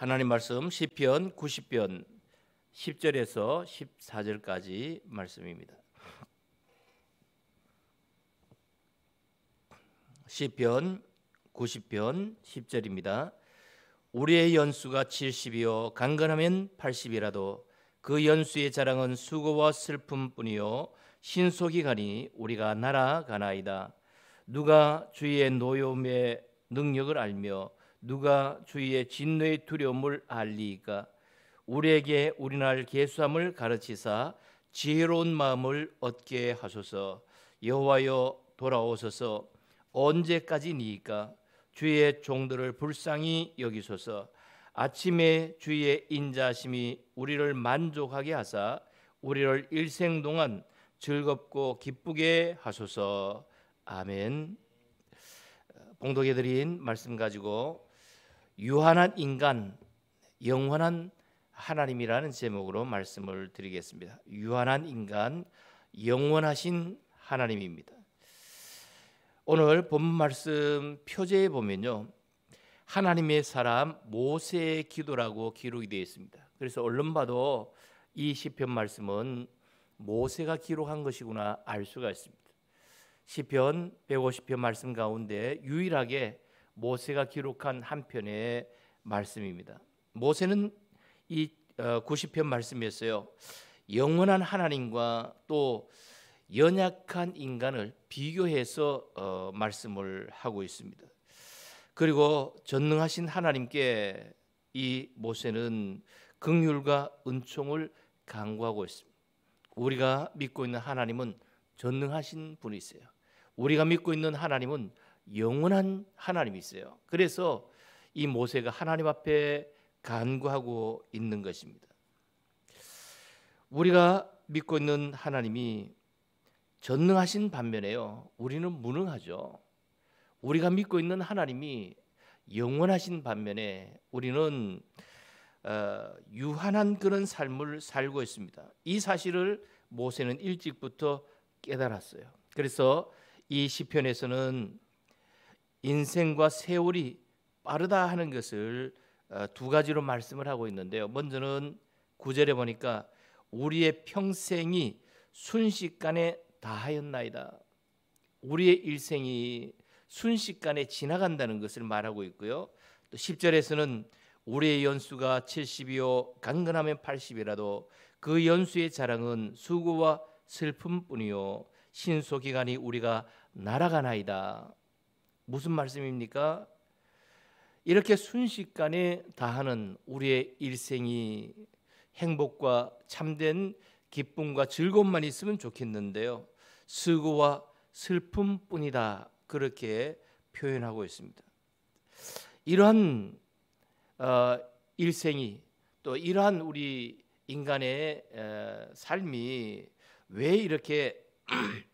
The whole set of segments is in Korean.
하나님 말씀 시편 90편 10절에서 14절까지 말씀입니다. 시편 90편 10절입니다. 우리의 연수가 70이요 강건하면 80이라도 그 연수의 자랑은 수고와 슬픔뿐이요 신속이 가니 우리가 날아가나이다. 누가 주의 노염의 능력을 알며 누가 주의 진노의 두려움을 알리까 우리에게 우리날 계수함을 가르치사 지혜로운 마음을 얻게 하소서 여호와여 돌아오소서 언제까지니까 주의 종들을 불쌍히 여기소서 아침에 주의 인자심이 우리를 만족하게 하사 우리를 일생 동안 즐겁고 기쁘게 하소서 아멘 봉독해 드린 말씀 가지고 유한한 인간, 영원한 하나님이라는 제목으로 말씀을 드리겠습니다. 유한한 인간, 영원하신 하나님입니다. 오늘 본 말씀 표제에 보면요. 하나님의 사람 모세의 기도라고 기록이 되어 있습니다. 그래서 얼른 봐도 이 시편 말씀은 모세가 기록한 것이구나 알 수가 있습니다. 시편 150편 말씀 가운데 유일하게 모세가 기록한 한 편의 말씀입니다. 모세는 이 90편 어, 말씀이었어요. 영원한 하나님과 또 연약한 인간을 비교해서 어, 말씀을 하고 있습니다. 그리고 전능하신 하나님께 이 모세는 긍휼과 은총을 강구하고 있습니다. 우리가 믿고 있는 하나님은 전능하신 분이세요. 우리가 믿고 있는 하나님은 영원한 하나님이 있어요. 그래서 이 모세가 하나님 앞에 간구하고 있는 것입니다. 우리가 믿고 있는 하나님이 전능하신 반면에요. 우리는 무능하죠. 우리가 믿고 있는 하나님이 영원하신 반면에 우리는 어, 유한한 그런 삶을 살고 있습니다. 이 사실을 모세는 일찍부터 깨달았어요. 그래서 이 시편에서는 인생과 세월이 빠르다 하는 것을 어, 두 가지로 말씀을 하고 있는데요. 먼저는 구절에 보니까 우리의 평생이 순식간에 다하였나이다. 우리의 일생이 순식간에 지나간다는 것을 말하고 있고요. 또 10절에서는 우리의 연수가 70이요 강건하면 80이라도 그 연수의 자랑은 수고와 슬픔뿐이요 신속 기간이 우리가 날아가나이다. 무슨 말씀입니까? 이렇게 순식간에 다하는 우리의 일생이 행복과 참된 기쁨과 즐거움만 있으면 좋겠는데요. 수고와 슬픔뿐이다 그렇게 표현하고 있습니다. 이러한 어, 일생이 또 이러한 우리 인간의 에, 삶이 왜 이렇게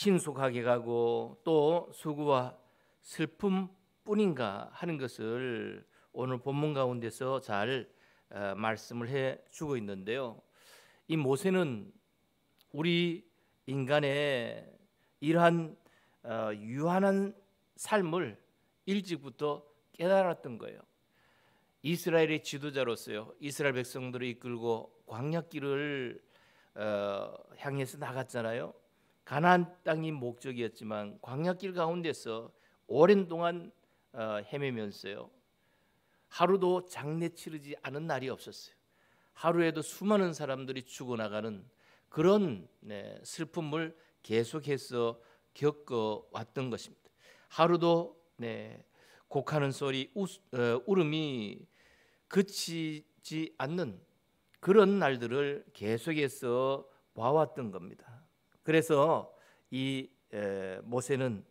신속하게 가고 또 수고와 슬픔뿐인가 하는 것을 오늘 본문 가운데서 잘 어, 말씀을 해 주고 있는데요. 이 모세는 우리 인간의 이러한 어, 유한한 삶을 일찍부터 깨달았던 거예요. 이스라엘의 지도자로서요, 이스라엘 백성들을 이끌고 광야길을 어, 향해서 나갔잖아요. 가나안 땅이 목적이었지만 광야길 가운데서 오랜 동안 어, 헤매면서요. 하루도 장례 치르지 않은 날이 없었어요. 하루에도 수많은 사람들이 죽어나가는 그런 네, 슬픔을 계속해서 겪어왔던 것입니다. 하루도 네, 곡하는 소리, 어, 울음이 그치지 않는 그런 날들을 계속해서 봐왔던 겁니다. 그래서 이 모세는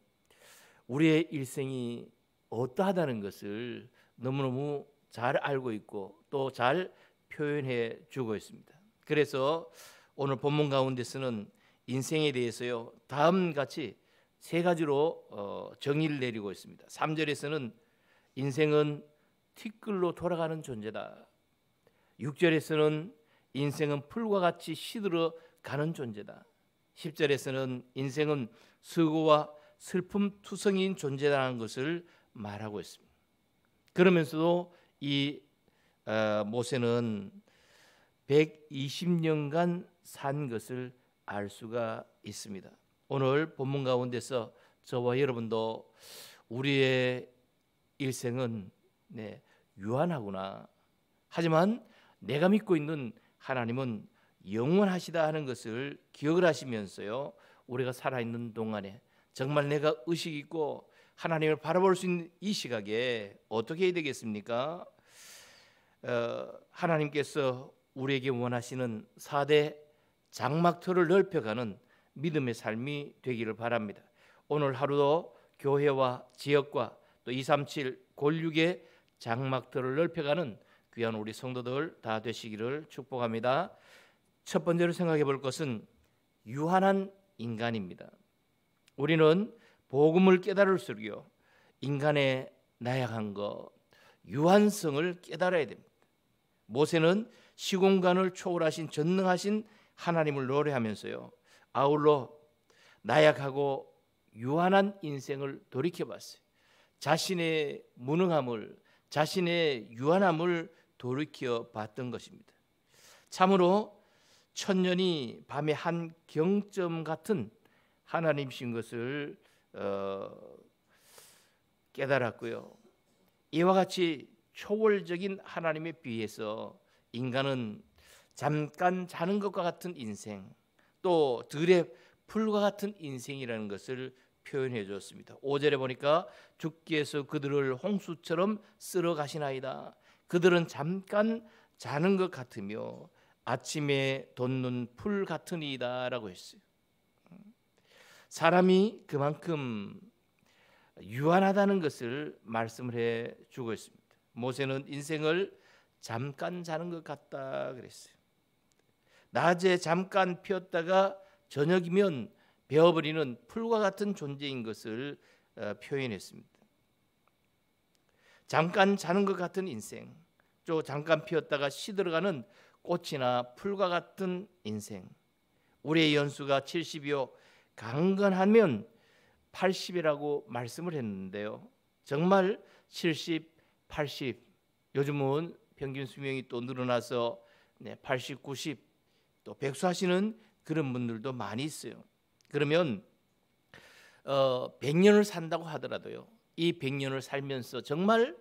우리의 일생이 어떠하다는 것을 너무너무 잘 알고 있고 또 잘 표현해 주고 있습니다. 그래서 오늘 본문 가운데서는 인생에 대해서요 다음 같이 세 가지로 어, 정의를 내리고 있습니다. 3절에서는 인생은 티끌로 돌아가는 존재다. 6절에서는 인생은 풀과 같이 시들어 가는 존재다. 10절에서는 인생은 수고와 슬픔 투성이인 존재라는 것을 말하고 있습니다. 그러면서도 이 어, 모세는 120년간 산 것을 알 수가 있습니다. 오늘 본문 가운데서 저와 여러분도 우리의 일생은 네, 유한하구나. 하지만 내가 믿고 있는 하나님은 영원하시다 하는 것을 기억을 하시면서요. 우리가 살아있는 동안에 정말 내가 의식 있고 하나님을 바라볼 수 있는 이 시각에 어떻게 해야 되겠습니까? 어, 하나님께서 우리에게 원하시는 4대 장막터를 넓혀가는 믿음의 삶이 되기를 바랍니다. 오늘 하루도 교회와 지역과 또237 골육의 장막터를 넓혀가는 귀한 우리 성도들 다 되시기를 축복합니다. 첫 번째로 생각해 볼 것은 유한한 인간입니다. 우리는 복음을 깨달을수록요 인간의 나약한 것, 유한성을 깨달아야 됩니다. 모세는 시공간을 초월하신 전능하신 하나님을 노래하면서요 아울러 나약하고 유한한 인생을 돌이켜봤어요. 자신의 무능함을 자신의 유한함을 돌이켜봤던 것입니다. 참으로 천년이 밤의 한 경점 같은 하나님신 이 것을 어, 깨달았고요. 이와 같이 초월적인 하나님에 비해서 인간은 잠깐 자는 것과 같은 인생, 또 들의 풀과 같은 인생이라는 것을 표현해 주었습니다. 5절에 보니까 주께서 그들을 홍수처럼 쓸어 가시나이다. 그들은 잠깐 자는 것 같으며 아침에 돋는 풀같은이다라고 했어요. 사람이 그만큼 유한하다는 것을 말씀을 해 주고 있습니다. 모세는 인생을 잠깐 자는 것 같다 그랬어요. 낮에 잠깐 피었다가 저녁이면 베어버리는 풀과 같은 존재인 것을 어, 표현했습니다. 잠깐 자는 것 같은 인생, 또 잠깐 피었다가 시들어가는 꽃이나 풀과 같은 인생. 우리의 연수가 70이요 강건하면 80이라고 말씀을 했는데요. 정말 70, 80. 요즘은 평균 수명이 또 늘어나서 80, 90, 또 백수하시는 그런 분들도 많이 있어요. 그러면 어, 100년을 산다고 하더라도요. 이 100년을 살면서 정말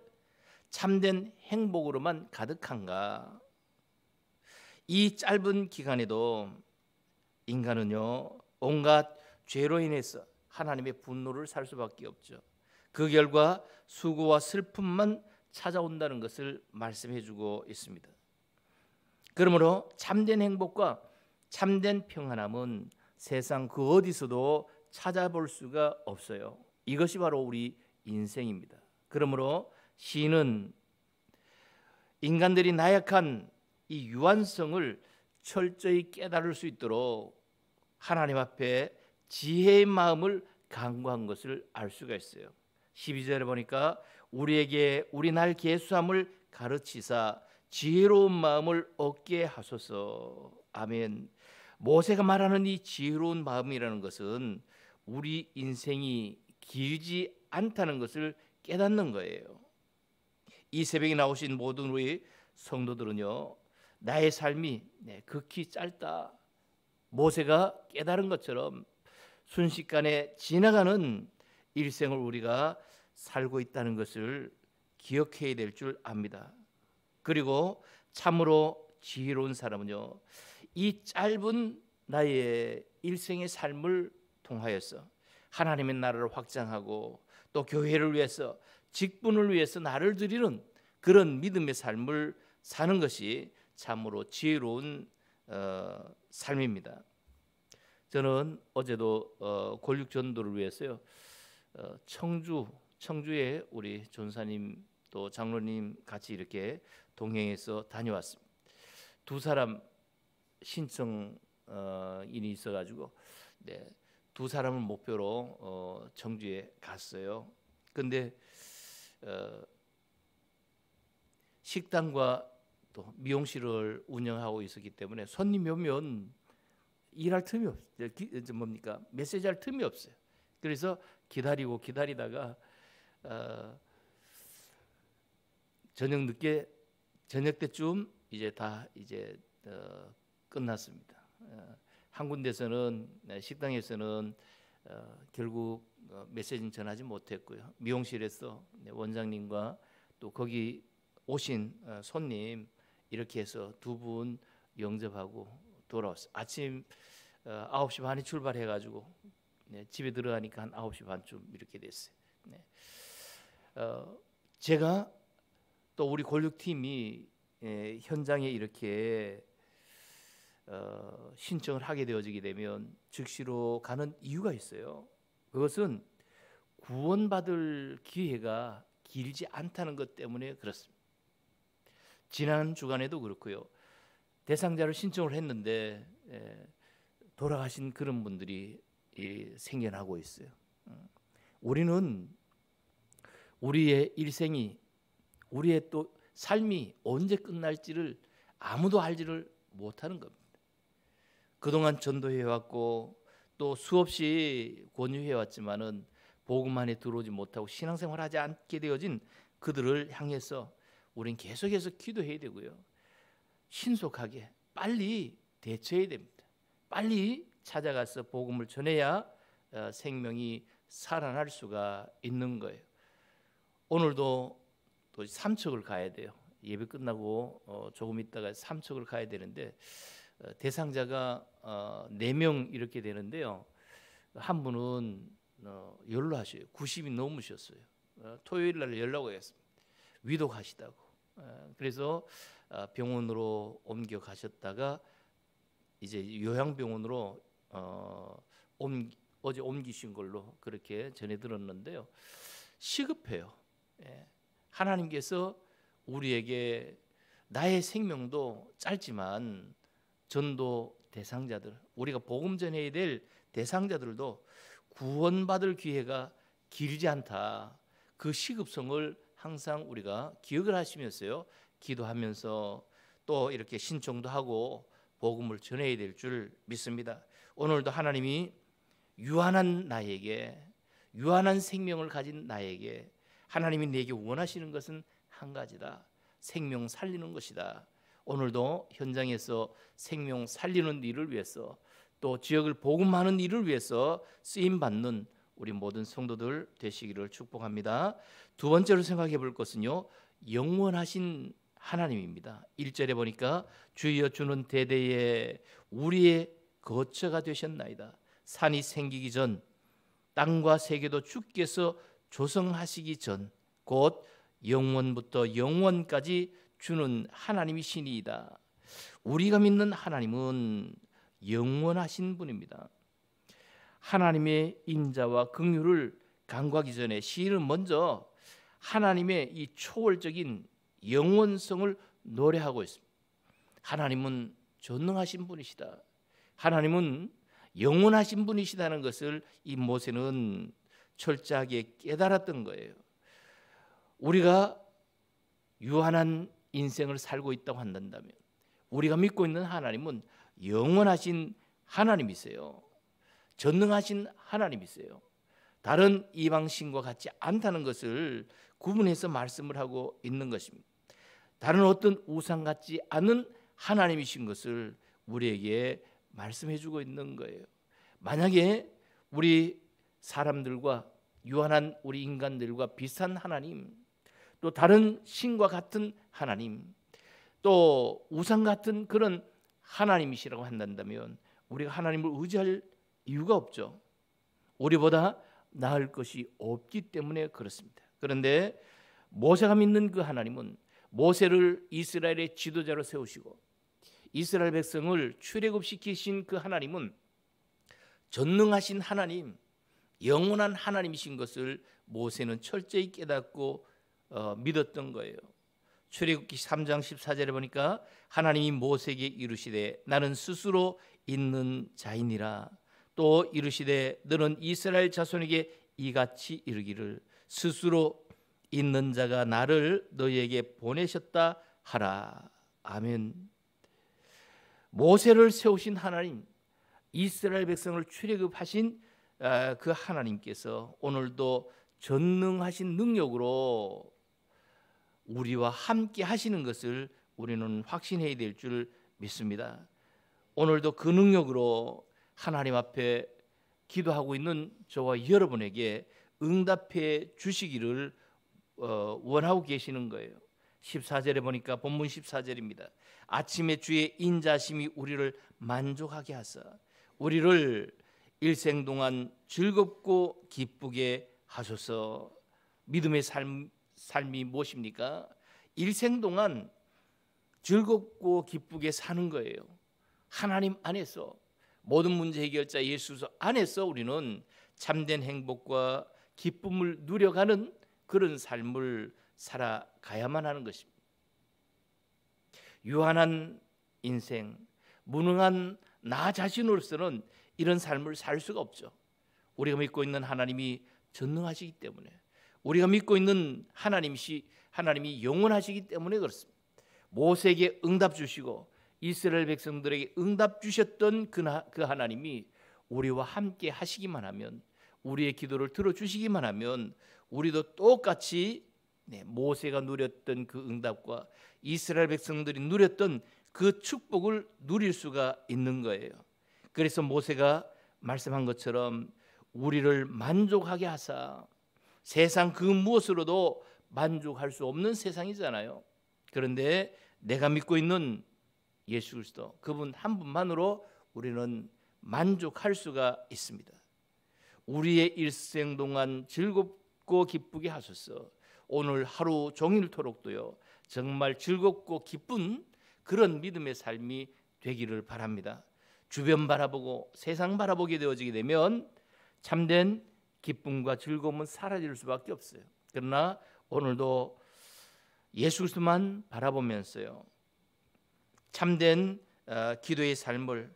참된 행복으로만 가득한가? 이 짧은 기간에도 인간은요 온갖 죄로 인해서 하나님의 분노를 살 수밖에 없죠. 그 결과 수고와 슬픔만 찾아온다는 것을 말씀해주고 있습니다. 그러므로 참된 행복과 참된 평안함은 세상 그 어디서도 찾아볼 수가 없어요. 이것이 바로 우리 인생입니다. 그러므로 시인은 인간들이 나약한 이 유한성을 철저히 깨달을 수 있도록 하나님 앞에 지혜의 마음을 강구한 것을 알 수가 있어요. 12절에 보니까 우리에게 우리 날 계수함을 가르치사 지혜로운 마음을 얻게 하소서. 아멘. 모세가 말하는 이 지혜로운 마음이라는 것은 우리 인생이 길지 않다는 것을 깨닫는 거예요. 이 새벽에 나오신 모든 우리 성도들은요. 나의 삶이 네, 극히 짧다. 모세가 깨달은 것처럼 순식간에 지나가는 일생을 우리가 살고 있다는 것을 기억해야 될 줄 압니다. 그리고 참으로 지혜로운 사람은요. 이 짧은 나의 일생의 삶을 통하여서 하나님의 나라를 확장하고 또 교회를 위해서 직분을 위해서 나를 드리는 그런 믿음의 삶을 사는 것이 참으로 지혜로운 어, 삶입니다. 저는 어제도 어, 권력 전도를 위해서요 어, 청주 청주에 우리 전사님 또 장로님 같이 이렇게 동행해서 다녀왔습니다. 두 사람 신청인이 어, 있어가지고 네, 두 사람을 목표로 어, 청주에 갔어요. 근데 어, 식당과 또 미용실을 운영하고 있었기 때문에 손님이 오면 일할 틈이 없, 뭡니까 메시지할 틈이 없어요. 그래서 기다리고 기다리다가 어, 저녁 늦게 저녁 때쯤 이제 다 이제 어, 끝났습니다. 어, 한 군데서는 네, 식당에서는 어, 결국 어, 메시지는 전하지 못했고요. 미용실에서 네, 원장님과 또 거기 오신 어, 손님 이렇게 해서 두 분 영접하고 돌아왔어요. 아침 어, 9시 반에 출발해가지고 네, 집에 들어가니까 한 9시 반쯤 이렇게 됐어요. 네. 어, 제가 또 우리 권력팀이 예, 현장에 이렇게 어, 신청을 하게 되어지게 되면 즉시로 가는 이유가 있어요. 그것은 구원받을 기회가 길지 않다는 것 때문에 그렇습니다. 지난 주간에도 그렇고요. 대상자를 신청을 했는데 예, 돌아가신 그런 분들이 생겨나고 있어요. 어, 우리는 우리의 일생이 우리의 또 삶이 언제 끝날지를 아무도 알지를 못하는 겁니다. 그동안 전도해 왔고 또 수없이 권유해 왔지만은 복음 안에 들어오지 못하고 신앙생활하지 않게 되어진 그들을 향해서 우린 계속해서 기도해야 되고요. 신속하게 빨리 대처해야 됩니다. 빨리 찾아가서 복음을 전해야 어, 생명이 살아날 수가 있는 거예요. 오늘도 또 삼척을 가야 돼요. 예배 끝나고 어, 조금 있다가 삼척을 가야 되는데 어, 대상자가 네 명 이렇게 되는데요. 한 분은 연로하셔요. 90이 넘으셨어요. 토요일 날 연락 오했습니다 위독하시다고. 어, 그래서 어, 병원으로 옮겨 가셨다가 이제 요양병원으로 어, 옮, 어제 옮기신 걸로 그렇게 전해 들었는데요. 시급해요. 예. 하나님께서 우리에게 나의 생명도 짧지만 전도 대상자들 우리가 복음 전해야 될 대상자들도 구원받을 기회가 길지 않다. 그 시급성을 항상 우리가 기억을 하시면서요. 기도하면서 또 이렇게 신청도 하고 복음을 전해야 될 줄 믿습니다. 오늘도 하나님이 유한한 나에게 유한한 생명을 가진 나에게 하나님이 내게 원하시는 것은 한 가지다. 생명 살리는 것이다. 오늘도 현장에서 생명 살리는 일을 위해서 또 지역을 복음하는 일을 위해서 쓰임 받는 우리 모든 성도들 되시기를 축복합니다. 두 번째로 생각해 볼 것은요. 영원하신 하나님입니다. 1절에 보니까 주여 주는 대대에 우리의 거처가 되셨나이다. 산이 생기기 전 땅과 세계도 주께서 조성하시기 전 곧 영원부터 영원까지 주는 하나님이시니이다. 우리가 믿는 하나님은 영원하신 분입니다. 하나님의 인자와 긍휼을 간과하기 전에 시인은 먼저 하나님의 이 초월적인 영원성을 노래하고 있습니다. 하나님은 전능하신 분이시다. 하나님은 영원하신 분이시다는 것을 이 모세는 철저하게 깨달았던 거예요. 우리가 유한한 인생을 살고 있다고 한다면 우리가 믿고 있는 하나님은 영원하신 하나님이세요. 전능하신 하나님이세요. 다른 이방신과 같지 않다는 것을 구분해서 말씀을 하고 있는 것입니다. 다른 어떤 우상 같지 않은 하나님이신 것을 우리에게 말씀해 주고 있는 거예요. 만약에 우리 사람들과 유한한 우리 인간들과 비슷한 하나님, 또 다른 신과 같은 하나님, 또 우상 같은 그런 하나님이시라고 한다면 우리가 하나님을 의지할 이유가 없죠. 우리보다 나을 것이 없기 때문에 그렇습니다. 그런데 모세가 믿는 그 하나님은 모세를 이스라엘의 지도자로 세우시고 이스라엘 백성을 출애굽시키신 그 하나님은 전능하신 하나님, 영원한 하나님이신 것을 모세는 철저히 깨닫고 어, 믿었던 거예요. 출애굽기 3장 14절에 보니까 하나님이 모세에게 이르시되 나는 스스로 있는 자이니라 또 이르시되 너는 이스라엘 자손에게 이같이 이르기를 스스로 있는 자가 나를 너희에게 보내셨다 하라. 아멘. 모세를 세우신 하나님, 이스라엘 백성을 출애굽하신 아, 그 하나님께서 오늘도 전능하신 능력으로 우리와 함께 하시는 것을 우리는 확신해야 될 줄 믿습니다. 오늘도 그 능력으로 하나님 앞에 기도하고 있는 저와 여러분에게 응답해 주시기를 어, 원하고 계시는 거예요. 14절에 보니까 본문 14절입니다. 아침에 주의 인자심이 우리를 만족하게 하사 우리를 일생 동안 즐겁고 기쁘게 하소서. 믿음의 삶 삶이 무엇입니까? 일생 동안 즐겁고 기쁘게 사는 거예요. 하나님 안에서 모든 문제 해결자 예수 안에서 우리는 참된 행복과 기쁨을 누려가는 그런 삶을 살아가야만 하는 것입니다. 유한한 인생, 무능한 나 자신으로서는 이런 삶을 살 수가 없죠. 우리가 믿고 있는 하나님이 전능하시기 때문에 우리가 믿고 있는 하나님이 하나님이 영원하시기 때문에 그렇습니다. 모세에게 응답 주시고 이스라엘 백성들에게 응답 주셨던 그, 나, 그 하나님이 우리와 함께 하시기만 하면 우리의 기도를 들어주시기만 하면 우리도 똑같이 네, 모세가 누렸던 그 응답과 이스라엘 백성들이 누렸던 그 축복을 누릴 수가 있는 거예요. 그래서 모세가 말씀한 것처럼 우리를 만족하게 하사 세상 그 무엇으로도 만족할 수 없는 세상이잖아요. 그런데 내가 믿고 있는 예수 그리스도 그분 한 분만으로 우리는 만족할 수가 있습니다. 우리의 일생 동안 즐겁고 기쁘게 하소서. 오늘 하루 종일토록도요. 정말 즐겁고 기쁜 그런 믿음의 삶이 되기를 바랍니다. 주변 바라보고 세상 바라보게 되어지게 되면 참된 기쁨과 즐거움은 사라질 수밖에 없어요. 그러나 오늘도 예수만 바라보면서요. 참된 어, 기도의 삶을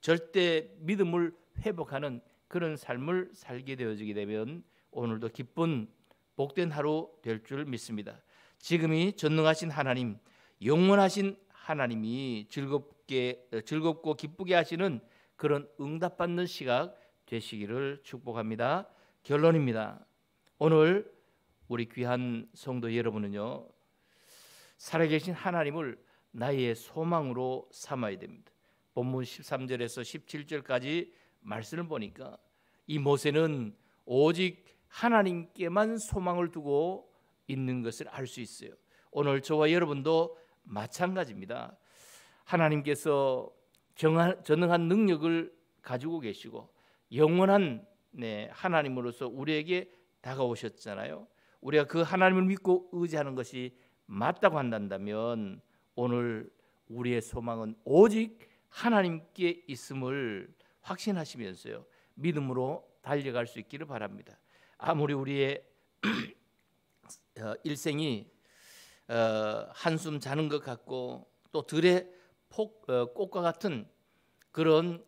절대 믿음을 회복하는 그런 삶을 살게 되어지게 되면 오늘도 기쁜 복된 하루 될 줄 믿습니다. 지금이 전능하신 하나님, 영원하신 하나님이 즐겁게 어, 즐겁고 기쁘게 하시는 그런 응답받는 시각 되시기를 축복합니다. 결론입니다. 오늘 우리 귀한 성도 여러분은요. 살아계신 하나님을 나의 소망으로 삼아야 됩니다. 본문 13절에서 17절까지 말씀을 보니까 이 모세는 오직 하나님께만 소망을 두고 있는 것을 알 수 있어요. 오늘 저와 여러분도 마찬가지입니다. 하나님께서 전능한 능력을 가지고 계시고 영원한 네, 하나님으로서 우리에게 다가오셨잖아요. 우리가 그 하나님을 믿고 의지하는 것이 맞다고 한다면 오늘 우리의 소망은 오직 하나님께 있음을 확신하시면서요. 믿음으로 달려갈 수 있기를 바랍니다. 아무리 우리의 어, 일생이 어, 한숨 자는 것 같고 또 들의 어, 꽃과 같은 그런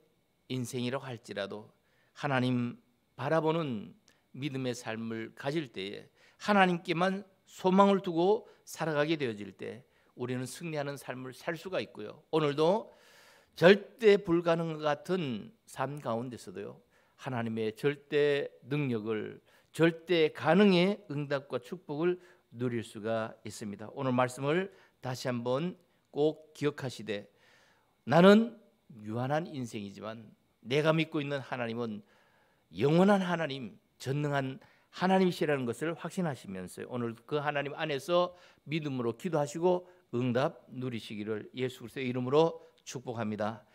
인생이라고 할지라도 하나님 바라보는 믿음의 삶을 가질 때에 하나님께만 소망을 두고 살아가게 되어질 때 우리는 승리하는 삶을 살 수가 있고요. 오늘도 절대 불가능 같은 삶 가운데서도요. 하나님의 절대 능력을 절대 가능의 응답과 축복을 누릴 수가 있습니다. 오늘 말씀을 다시 한번 꼭 기억하시되 나는 유한한 인생이지만 내가 믿고 있는 하나님은 영원한 하나님, 전능한 하나님이시라는 것을 확신하시면서 오늘 그 하나님 안에서 믿음으로 기도하시고 응답 누리시기를 예수 그리스도의 이름으로 축복합니다.